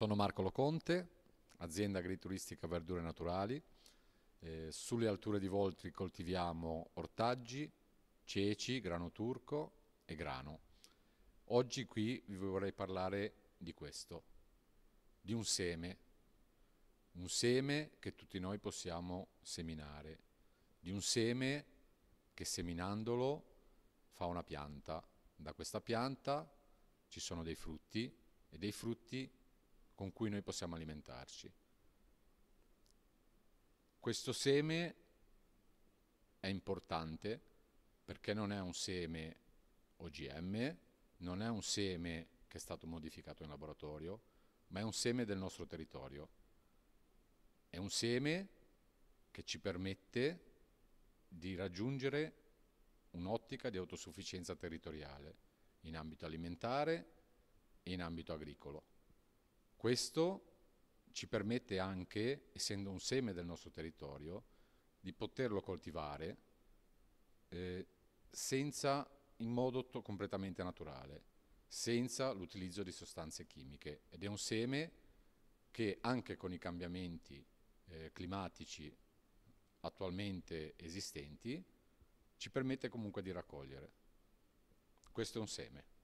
Sono Marco Loconte, azienda agrituristica verdure naturali. Eh, sulle alture di Voltri coltiviamo ortaggi, ceci, grano turco e grano. Oggi qui vi vorrei parlare di questo, di un seme, un seme che tutti noi possiamo seminare, di un seme che seminandolo fa una pianta. Da questa pianta ci sono dei frutti e dei frutti con cui noi possiamo alimentarci. Questo seme è importante perché non è un seme OGM, non è un seme che è stato modificato in laboratorio, ma è un seme del nostro territorio. È un seme che ci permette di raggiungere un'ottica di autosufficienza territoriale in ambito alimentare e in ambito agricolo. Questo ci permette anche, essendo un seme del nostro territorio, di poterlo coltivare eh, senza, in modo completamente naturale, senza l'utilizzo di sostanze chimiche. Ed è un seme che anche con i cambiamenti eh, climatici attualmente esistenti ci permette comunque di raccogliere. Questo è un seme.